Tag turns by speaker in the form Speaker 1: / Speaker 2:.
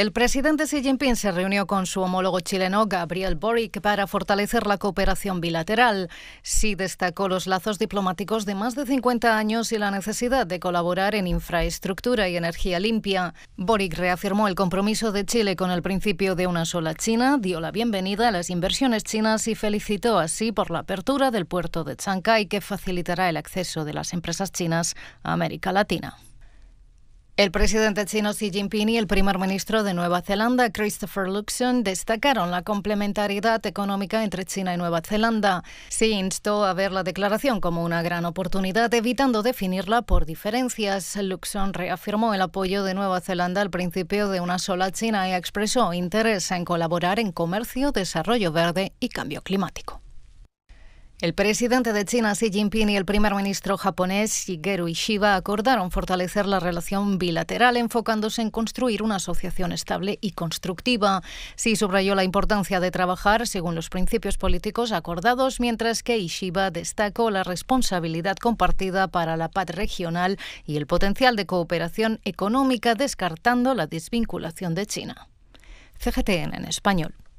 Speaker 1: El presidente Xi Jinping se reunió con su homólogo chileno Gabriel Boric para fortalecer la cooperación bilateral. Xi destacó los lazos diplomáticos de más de 50 años y la necesidad de colaborar en infraestructura y energía limpia. Boric reafirmó el compromiso de Chile con el principio de una sola China, dio la bienvenida a las inversiones chinas y felicitó así por la apertura del puerto de Chancay que facilitará el acceso de las empresas chinas a América Latina. El presidente chino Xi Jinping y el primer ministro de Nueva Zelanda, Christopher Luxon, destacaron la complementariedad económica entre China y Nueva Zelanda. Se instó a ver la declaración como una gran oportunidad, evitando definirla por diferencias. Luxon reafirmó el apoyo de Nueva Zelanda al principio de una sola China y expresó interés en colaborar en comercio, desarrollo verde y cambio climático. El presidente de China Xi Jinping y el primer ministro japonés Shigeru Ishiba acordaron fortalecer la relación bilateral enfocándose en construir una asociación estable y constructiva. Xi subrayó la importancia de trabajar según los principios políticos acordados, mientras que Ishiba destacó la responsabilidad compartida para la paz regional y el potencial de cooperación económica, descartando la desvinculación de China. CGTN en español.